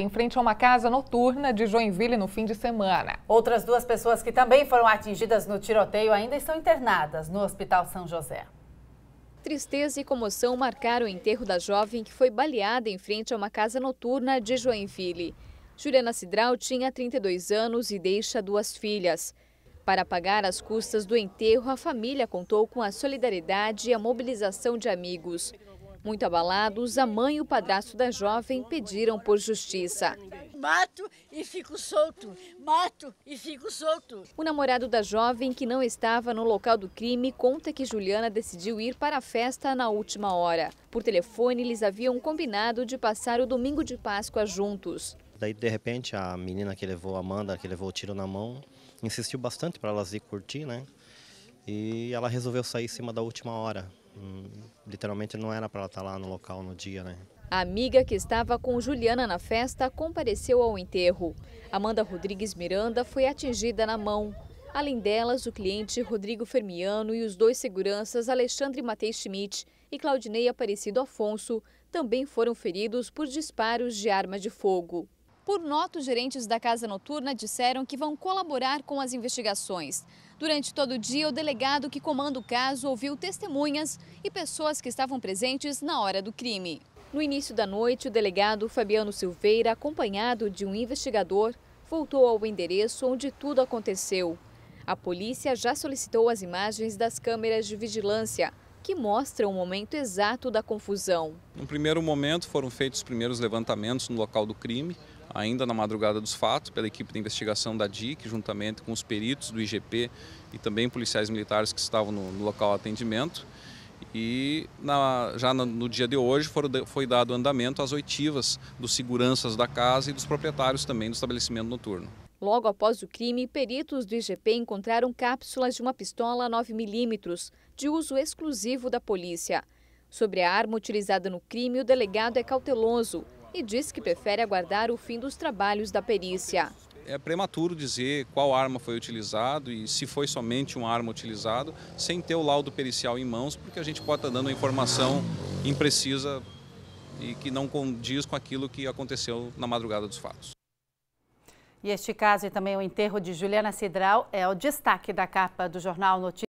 em frente a uma casa noturna de Joinville no fim de semana. Outras duas pessoas que também foram atingidas no tiroteio ainda estão internadas no Hospital São José. Tristeza e comoção marcaram o enterro da jovem que foi baleada em frente a uma casa noturna de Joinville. Juliana Cidral tinha 32 anos e deixa duas filhas. Para pagar as custas do enterro, a família contou com a solidariedade e a mobilização de amigos. Muito abalados, a mãe e o padrasto da jovem pediram por justiça. Mato e fico solto, mato e fico solto. O namorado da jovem, que não estava no local do crime, conta que Juliana decidiu ir para a festa na última hora. Por telefone, eles haviam combinado de passar o domingo de Páscoa juntos. Daí, de repente, a menina que levou a Amanda, que levou o tiro na mão, insistiu bastante para elas ir curtir, né? E ela resolveu sair em cima da última hora. Hum, literalmente não era para ela estar tá lá no local no dia, né? A amiga que estava com Juliana na festa compareceu ao enterro. Amanda Rodrigues Miranda foi atingida na mão. Além delas, o cliente Rodrigo Fermiano e os dois seguranças Alexandre Matei Schmidt e Claudinei Aparecido Afonso também foram feridos por disparos de arma de fogo. Por nota, os gerentes da Casa Noturna disseram que vão colaborar com as investigações. Durante todo o dia, o delegado que comanda o caso ouviu testemunhas e pessoas que estavam presentes na hora do crime. No início da noite, o delegado Fabiano Silveira, acompanhado de um investigador, voltou ao endereço onde tudo aconteceu. A polícia já solicitou as imagens das câmeras de vigilância que mostra o momento exato da confusão. No primeiro momento foram feitos os primeiros levantamentos no local do crime, ainda na madrugada dos fatos, pela equipe de investigação da DIC, juntamente com os peritos do IGP e também policiais militares que estavam no, no local atendimento. E na, já no, no, dia de hoje foram, foi dado andamento às oitivas dos seguranças da casa e dos proprietários também do estabelecimento noturno. Logo após o crime, peritos do IGP encontraram cápsulas de uma pistola 9mm, de uso exclusivo da polícia. Sobre a arma utilizada no crime, o delegado é cauteloso e diz que prefere aguardar o fim dos trabalhos da perícia. É prematuro dizer qual arma foi utilizada e se foi somente uma arma utilizada, sem ter o laudo pericial em mãos, porque a gente pode estar tá dando uma informação imprecisa e que não condiz com aquilo que aconteceu na madrugada dos fatos. E este caso e também o enterro de Juliana Cidral é o destaque da capa do jornal Notícias.